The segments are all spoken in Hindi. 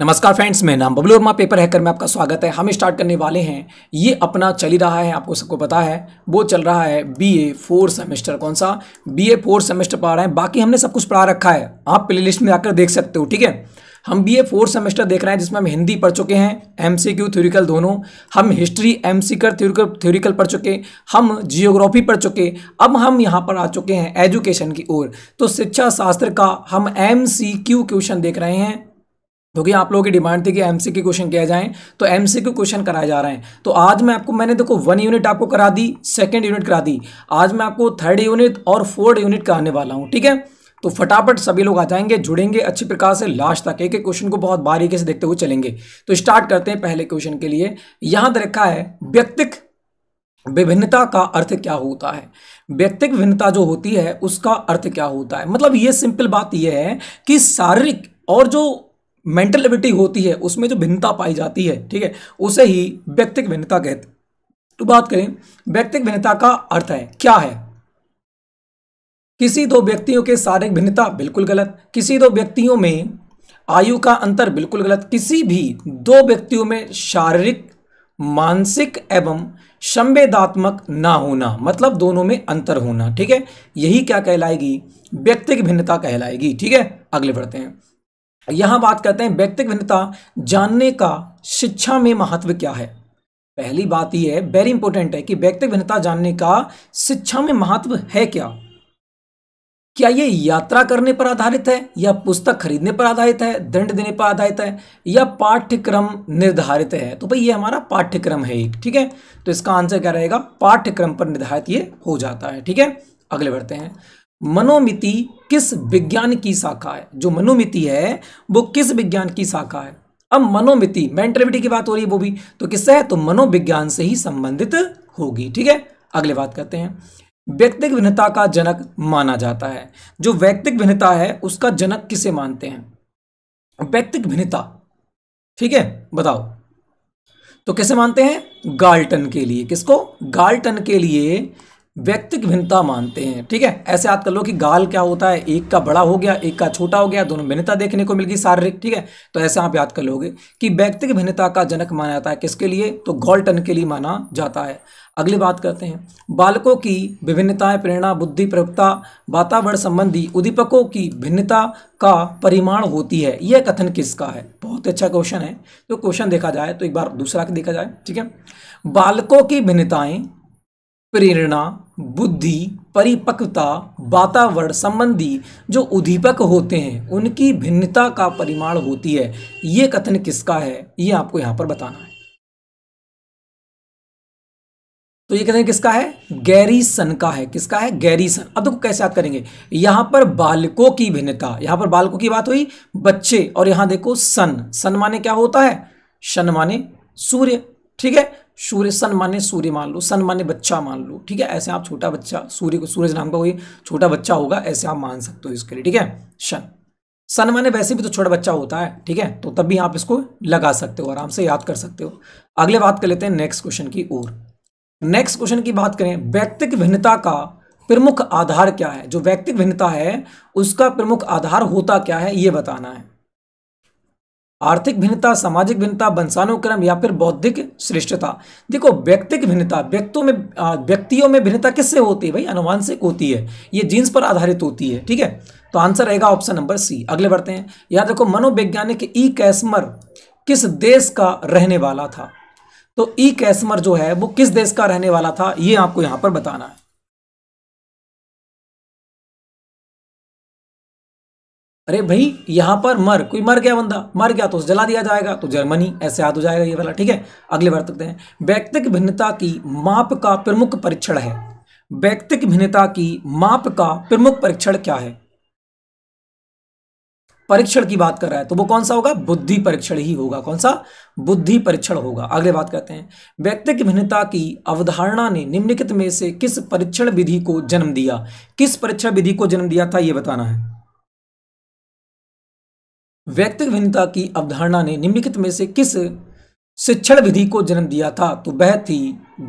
नमस्कार फ्रेंड्स मैं नाम बबलू वर्मा पेपर हैकर में आपका स्वागत है हम स्टार्ट करने वाले हैं ये अपना चल ही रहा है आपको सबको पता है वो चल रहा है बी ए फोर सेमेस्टर कौन सा बी ए फोर सेमेस्टर पढ़ा रहे हैं बाकी हमने सब कुछ पढ़ा रखा है आप लिस्ट में जाकर देख सकते हो ठीक है हम बी ए फोर्थ सेमेस्टर देख रहे हैं जिसमें हम हिंदी पढ़ चुके हैं एम सी क्यू थ्योरिकल दोनों हम हिस्ट्री एम सी कर थ्यूरिकल थ्योरिकल पढ़ चुके हम जियोग्राफी पढ़ चुके अब हम यहाँ पर आ चुके हैं एजुकेशन की ओर तो शिक्षा शास्त्र का हम एम सी क्यू क्वेश्चन देख रहे हैं क्योंकि तो आप लोगों की डिमांड थी कि एम क्वेश्चन किया जाए तो एम क्वेश्चन कराए जा रहे हैं तो आज मैं आपको मैंने देखो वन यूनिट आपको करा दी सेकेंड यूनिट करा दी आज मैं आपको थर्ड यूनिट और फोर्थ यूनिट कराने वाला हूँ ठीक है तो फटाफट सभी लोग आ जाएंगे जुड़ेंगे अच्छी प्रकार से लास्ट तक एक एक क्वेश्चन को बहुत बारीकी से देखते हुए चलेंगे तो स्टार्ट करते हैं पहले क्वेश्चन के लिए यहां पर रखा है व्यक्तिक विभिन्नता का अर्थ क्या होता है व्यक्तिक भिन्नता जो होती है उसका अर्थ क्या होता है मतलब ये सिंपल बात यह है कि शारीरिक और जो मेंटल एबिलिटी होती है उसमें जो भिन्नता पाई जाती है ठीक है उसे ही व्यक्तिक भिन्नता कहते तो बात करें व्यक्तिक भिन्नता का अर्थ है क्या है किसी दो व्यक्तियों के शारीरिक भिन्नता बिल्कुल गलत किसी दो व्यक्तियों में आयु का अंतर बिल्कुल गलत किसी भी दो व्यक्तियों में शारीरिक मानसिक एवं संवेदात्मक ना होना मतलब दोनों में अंतर होना ठीक है यही क्या कहलाएगी व्यक्तिक भिन्नता कहलाएगी ठीक है अगले बढ़ते हैं यहां बात करते हैं व्यक्तिक भिन्नता जानने का शिक्षा में महत्व क्या है पहली बात यह है वेरी इंपॉर्टेंट है कि व्यक्तिक भिन्नता जानने का शिक्षा में महत्व है क्या क्या यह यात्रा करने पर आधारित है या पुस्तक खरीदने पर आधारित है दंड देने पर आधारित है या पाठ्यक्रम निर्धारित है तो भाई ये हमारा पाठ्यक्रम है एक ठीक है तो इसका आंसर क्या रहेगा पाठ्यक्रम पर निर्धारित ये हो जाता है ठीक है अगले बढ़ते हैं मनोमिति किस विज्ञान की शाखा है जो मनोमिति है वो किस विज्ञान की शाखा है अब मनोमिति मेंटेलिटी की बात हो रही है वो भी तो किससे है तो मनोविज्ञान से ही संबंधित होगी ठीक है अगले बात करते हैं व्यक्तिक भिन्नता का जनक माना जाता है जो व्यक्तिक भिन्नता है उसका जनक किसे मानते हैं व्यक्तिक भिन्नता ठीक है बताओ तो कैसे मानते हैं गाल्टन के लिए किसको गाल्टन के लिए व्यक्तिक भिन्नता मानते हैं ठीक है ऐसे याद कर लो कि गाल क्या होता है एक का बड़ा हो गया एक का छोटा हो गया दोनों भिन्नता देखने को मिलगी शारीरिक ठीक है तो ऐसे आप याद कर लोगे कि व्यक्तिक भिन्नता का जनक माना जाता है किसके लिए तो गोल्टन के लिए माना जाता है अगली बात करते हैं बालकों की विभिन्नताएं प्रेरणा बुद्धि प्रवक्ता वातावरण संबंधी उद्दीपकों की भिन्नता का परिमाण होती है यह कथन किसका है बहुत अच्छा क्वेश्चन है तो क्वेश्चन देखा जाए तो एक बार दूसरा देखा जाए ठीक है बालकों की भिन्नताएं प्रेरणा बुद्धि परिपक्वता वातावरण संबंधी जो उद्दीपक होते हैं उनकी भिन्नता का परिमाण होती है ये कथन किसका है ये आपको यहां पर बताना है तो ये कथन किसका है गैरीसन का है किसका है गैरीसन अब देखो कैसे याद करेंगे यहां पर बालकों की भिन्नता यहां पर बालकों की बात हुई बच्चे और यहां देखो सन सन माने क्या होता है शन माने सूर्य ठीक है सूर्य सन माने सूर्य मान लो सन माने बच्चा मान लो ठीक है ऐसे आप छोटा बच्चा सूर्य को सूरज नाम का कोई छोटा बच्चा होगा ऐसे आप मान सकते हो इसके लिए ठीक है सन सन माने वैसे भी तो छोटा बच्चा होता है ठीक है तो तब भी आप इसको लगा सकते हो आराम से याद कर सकते हो अगले बात कर लेते हैं नेक्स्ट क्वेश्चन की ओर नेक्स्ट क्वेश्चन की बात करें व्यक्तिक भिन्नता का प्रमुख आधार क्या है जो व्यक्तिक भिन्नता है उसका प्रमुख आधार होता क्या है ये बताना है आर्थिक भिन्नता सामाजिक भिन्नता वंशानुक्रम या फिर बौद्धिक श्रेष्ठता देखो व्यक्तिक भिन्नता व्यक्तों में व्यक्तियों में भिन्नता किससे होती है भाई अनुवांशिक होती है ये जीन्स पर आधारित होती है ठीक है तो आंसर रहेगा ऑप्शन नंबर सी अगले बढ़ते हैं याद रखो मनोवैज्ञानिक ई e. कैसमर किस देश का रहने वाला था तो ई e. कैसमर जो है वो किस देश का रहने वाला था ये आपको यहाँ पर बताना है अरे भाई यहाँ पर मर कोई मर गया बंदा मर गया तो उसे जला दिया जाएगा तो जर्मनी ऐसे हाथ हो जाएगा ये वाला ठीक है अगले बार तक हैं व्यक्तिक भिन्नता की माप का प्रमुख परीक्षण है व्यक्तिक भिन्नता की माप का प्रमुख परीक्षण क्या है परीक्षण की बात कर रहा है तो वो कौन सा होगा बुद्धि परीक्षण ही होगा कौन सा बुद्धि परीक्षण होगा अगले बात करते हैं व्यक्तिक भिन्नता की अवधारणा ने निम्नलिखित में से किस परीक्षण विधि को जन्म दिया किस परीक्षण विधि को जन्म दिया था ये बताना है व्यक्तिक भिन्नता की अवधारणा ने निम्नलिखित में से किस शिक्षण विधि को जन्म दिया था तो वह थी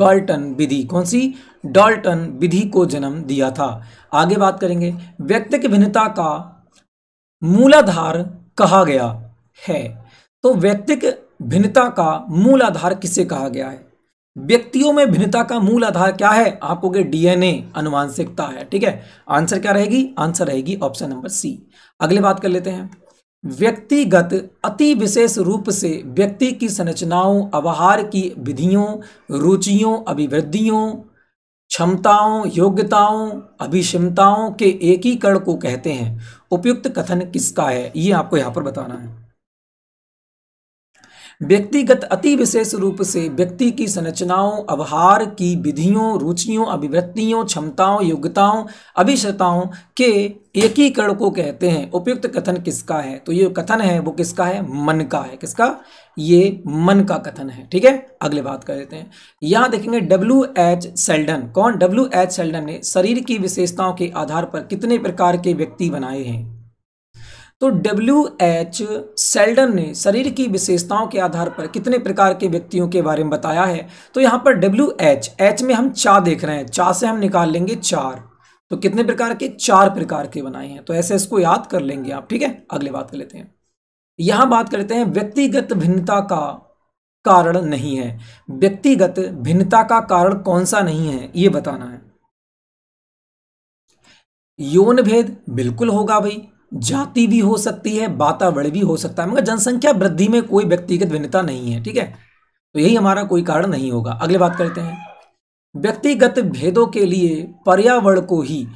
डाल्टन विधि कौन सी डाल्टन विधि को जन्म दिया था आगे बात करेंगे व्यक्तिक भिन्नता का मूलाधार कहा गया है तो व्यक्तिक भिन्नता का मूल आधार किसे कहा गया है व्यक्तियों में भिन्नता का मूल आधार क्या है आपको के डीएनए अनुवांशिकता है ठीक है आंसर क्या रहेगी आंसर रहेगी ऑप्शन नंबर सी अगले बात कर लेते हैं व्यक्तिगत अति विशेष रूप से व्यक्ति की संरचनाओं अवहार की विधियों रुचियों अभिवृद्धियों क्षमताओं योग्यताओं अभिषमताओं के एकीकरण को कहते हैं उपयुक्त कथन किसका है ये आपको यहाँ पर बताना है व्यक्तिगत अति विशेष रूप से व्यक्ति की संरचनाओं अवहार की विधियों रुचियों अभिवृत्तियों क्षमताओं योग्यताओं अभिशताओं के एकीकरण को कहते हैं उपयुक्त कथन किसका है तो ये कथन है वो किसका है मन का है किसका ये मन का कथन है ठीक है अगले बात कर लेते हैं यहाँ देखेंगे डब्ल्यू एच सेल्डन कौन डब्ल्यू एच सेल्डन ने शरीर की विशेषताओं के आधार पर कितने प्रकार के व्यक्ति बनाए हैं तो डब्ल्यू एच सेल्डन ने शरीर की विशेषताओं के आधार पर कितने प्रकार के व्यक्तियों के बारे में बताया है तो यहाँ पर डब्ल्यू एच एच में हम चा देख रहे हैं चा से हम निकाल लेंगे चार तो कितने प्रकार के चार प्रकार के बनाए हैं तो ऐसे इसको याद कर लेंगे आप ठीक है अगले बात कर लेते हैं यहां बात करते हैं व्यक्तिगत भिन्नता का कारण नहीं है व्यक्तिगत भिन्नता का कारण कौन सा नहीं है यह बताना है यौन भेद बिल्कुल होगा भाई जाति भी हो सकती है वातावरण भी हो सकता है मगर जनसंख्या वृद्धि में कोई व्यक्तिगत भिन्नता नहीं है ठीक है तो यही हमारा कोई कारण नहीं होगा अगले बात करते हैं व्यक्तिगत भेदों के लिए पर्यावरण को ही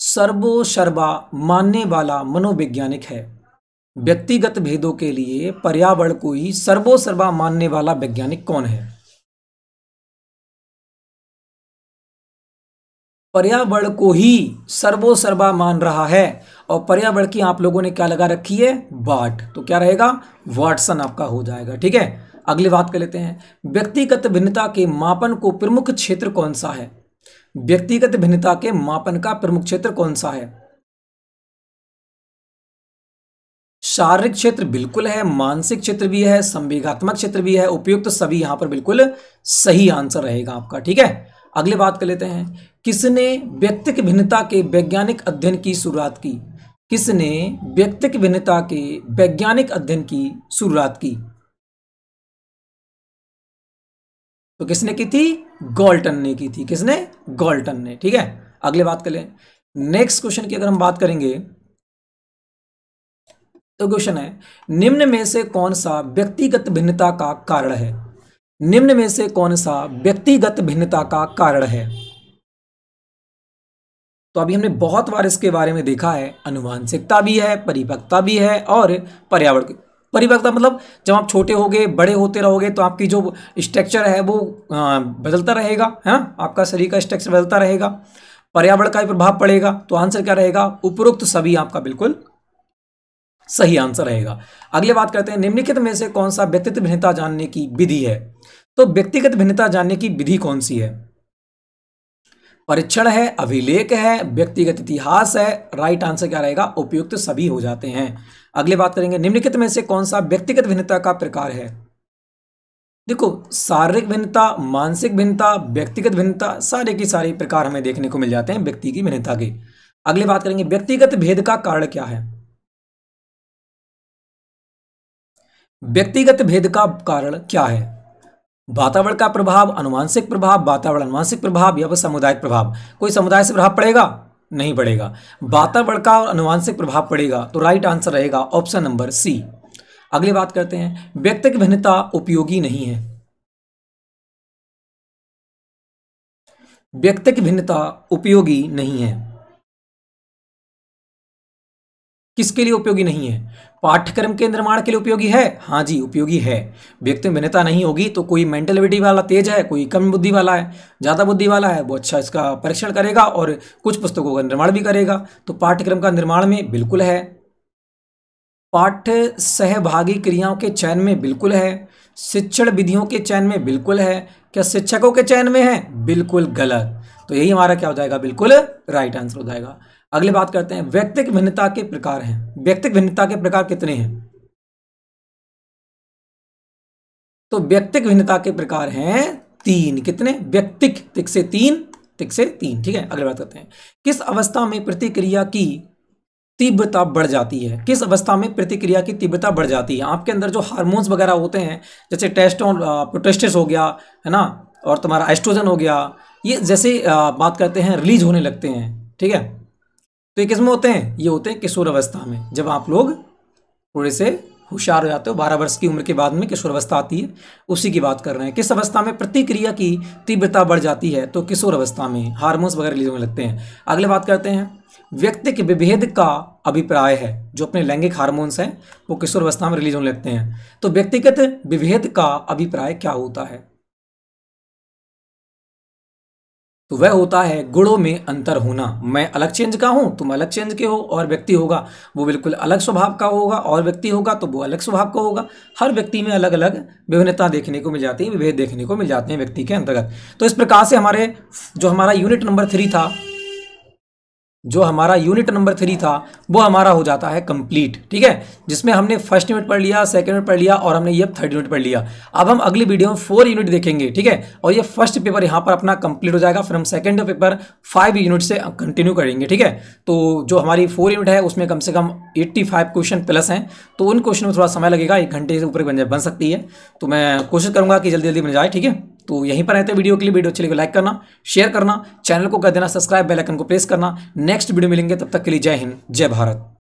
सर्वोसर्वा मानने वाला मनोवैज्ञानिक है व्यक्तिगत भेदों के लिए पर्यावरण को ही सर्वोसर्वा मानने वाला वैज्ञानिक कौन है पर्यावरण को ही सर्वोसर्वा मान रहा है और पर्यावरण की आप लोगों ने क्या लगा रखी है बाट तो क्या रहेगा वाटसन आपका हो जाएगा ठीक है अगली बात कर लेते हैं व्यक्तिगत भिन्नता के मापन को प्रमुख क्षेत्र कौन सा है व्यक्तिगत भिन्नता के मापन का प्रमुख क्षेत्र कौन सा है शारीरिक क्षेत्र बिल्कुल है मानसिक क्षेत्र भी है संवेगात्मक क्षेत्र भी है उपयुक्त सभी यहां पर बिल्कुल सही आंसर रहेगा आपका ठीक है अगले बात कर लेते हैं किसने व्यक्तिक भिन्नता के वैज्ञानिक अध्ययन की शुरुआत की किसने व्यक्तिक भिन्नता के वैज्ञानिक अध्ययन की शुरुआत की तो किसने की थी गोल्टन ने की थी किसने गोल्टन ने ठीक है अगले बात कर लें नेक्स्ट क्वेश्चन की अगर हम बात करेंगे तो क्वेश्चन है निम्न में से कौन सा व्यक्तिगत भिन्नता का कारण है निम्न में से कौन सा व्यक्तिगत भिन्नता का कारण है तो अभी हमने बहुत बार इसके बारे में देखा है अनुवांशिकता भी है परिपक्वता भी है और पर्यावरण परिपक्वता मतलब जब आप छोटे होगे बड़े होते रहोगे तो आपकी जो स्ट्रक्चर है वो बदलता रहेगा है हाँ? आपका शरीर का स्ट्रक्चर बदलता रहेगा पर्यावरण का भी प्रभाव पड़ेगा तो आंसर क्या रहेगा उपरोक्त सभी आपका बिल्कुल सही आंसर रहेगा अगले बात करते हैं निम्नलिखित में से कौन सा व्यक्तित्व भिन्नता जानने की विधि है तो व्यक्तिगत भिन्नता जानने की विधि कौन सी है परीक्षण है अभिलेख है व्यक्तिगत इतिहास है राइट आंसर क्या रहेगा उपयुक्त तो सभी हो जाते हैं अगले बात करेंगे निम्नलिखित में से कौन सा व्यक्तिगत भिन्नता का प्रकार है देखो शारीरिक भिन्नता मानसिक भिन्नता व्यक्तिगत भिन्नता सारे की सारे प्रकार हमें देखने को मिल जाते हैं व्यक्ति की भिन्नता के अगले बात करेंगे व्यक्तिगत भेद का कारण क्या है व्यक्तिगत भेद का कारण क्या है वातावरण का प्रभाव अनुवांशिक प्रभाव वातावरण अनुवांशिक प्रभाव या फिर सामुदायिक प्रभाव कोई समुदाय से प्रभाव पड़ेगा नहीं पड़ेगा वातावरण का और अनुवांशिक प्रभाव पड़ेगा तो राइट आंसर रहेगा ऑप्शन नंबर सी अगली बात करते हैं व्यक्तिक भिन्नता उपयोगी नहीं है व्यक्तिक भिन्नता उपयोगी नहीं है किसके लिए उपयोगी नहीं है पाठ्यक्रम के निर्माण के लिए उपयोगी है हाँ जी उपयोगी है व्यक्ति में भिन्नता नहीं होगी तो कोई मेंटलिटी वाला तेज है कोई कम बुद्धि वाला है ज़्यादा बुद्धि वाला है वो अच्छा इसका परीक्षण करेगा और कुछ पुस्तकों का निर्माण भी करेगा तो पाठ्यक्रम का निर्माण में बिल्कुल है पाठ्य सहभागी क्रियाओं के चयन में बिल्कुल है शिक्षण विधियों के चयन में बिल्कुल है क्या शिक्षकों के चयन में है बिल्कुल गलत तो यही हमारा क्या हो जाएगा बिल्कुल राइट आंसर हो जाएगा अगले बात करते हैं व्यक्तिक भिन्नता के प्रकार हैं व्यक्तिक भिन्नता के प्रकार कितने हैं तो व्यक्तिक भिन्नता के प्रकार हैं तीन कितने व्यक्तिक तिक से तीन तिक से तीन ठीक है अगले बात करते हैं किस अवस्था में प्रतिक्रिया की तीव्रता बढ़ जाती है किस अवस्था में प्रतिक्रिया की तीव्रता बढ़ जाती है आपके अंदर जो हार्मोन्स वगैरह होते हैं जैसे टेस्टोन प्रोटेस्टिस हो गया है ना और तुम्हारा एस्ट्रोजन हो गया ये जैसे बात करते हैं रिलीज होने लगते हैं ठीक है तो ये किसमें होते हैं ये होते हैं किशोर अवस्था में जब आप लोग थोड़े से होशियार हो जाते हो बारह वर्ष की उम्र के बाद में किशोर अवस्था आती है उसी की बात कर रहे हैं किस अवस्था में प्रतिक्रिया की तीव्रता बढ़ जाती है तो किशोर अवस्था में हार्मोन्स वगैरह रिलीज होने लगते हैं अगले बात करते हैं व्यक्ति के विभेद का अभिप्राय है जो अपने लैंगिक हार्मोन्स हैं वो किशोर अवस्था में रिलीज होने लगते हैं तो व्यक्तिगत विभेद का अभिप्राय क्या होता है तो वह होता है गुणों में अंतर होना मैं अलग चेंज का हूँ तुम अलग चेंज के हो और व्यक्ति होगा वो बिल्कुल अलग स्वभाव का होगा और व्यक्ति होगा तो वो अलग स्वभाव का होगा हर व्यक्ति में अलग अलग विभिन्नता देखने को मिल जाती है विभेद देखने को मिल जाते हैं व्यक्ति के अंतर्गत तो इस प्रकार से हमारे जो हमारा यूनिट नंबर थ्री था जो हमारा यूनिट नंबर थ्री था वो हमारा हो जाता है कंप्लीट ठीक है जिसमें हमने फर्स्ट यूनिट पढ़ लिया सेकंड यूनिट पढ़ लिया और हमने ये थर्ड यूनिट पढ़ लिया अब हम अगली वीडियो में फोर यूनिट देखेंगे ठीक है और ये फर्स्ट पेपर यहाँ पर अपना कंप्लीट हो जाएगा फिर हम सेकेंड पेपर फाइव यूनिट से कंटिन्यू करेंगे ठीक है तो जो हमारी फोर यूनिट है उसमें कम से कम एट्टी फाइव क्वेश्चन प्लस हैं तो उन क्वेश्चन में थोड़ा समय लगेगा एक घंटे से ऊपर बन सकती है तो मैं कोशिश करूँगा कि जल्दी जल्दी बन जाए ठीक है तो यहीं पर रहते वीडियो के लिए वीडियो अच्छी लगे लाइक करना शेयर करना चैनल को कर देना सब्सक्राइब बेलाइकन को प्रेस करना नेक्स्ट वीडियो मिलेंगे तब तक के लिए जय हिंद जय भारत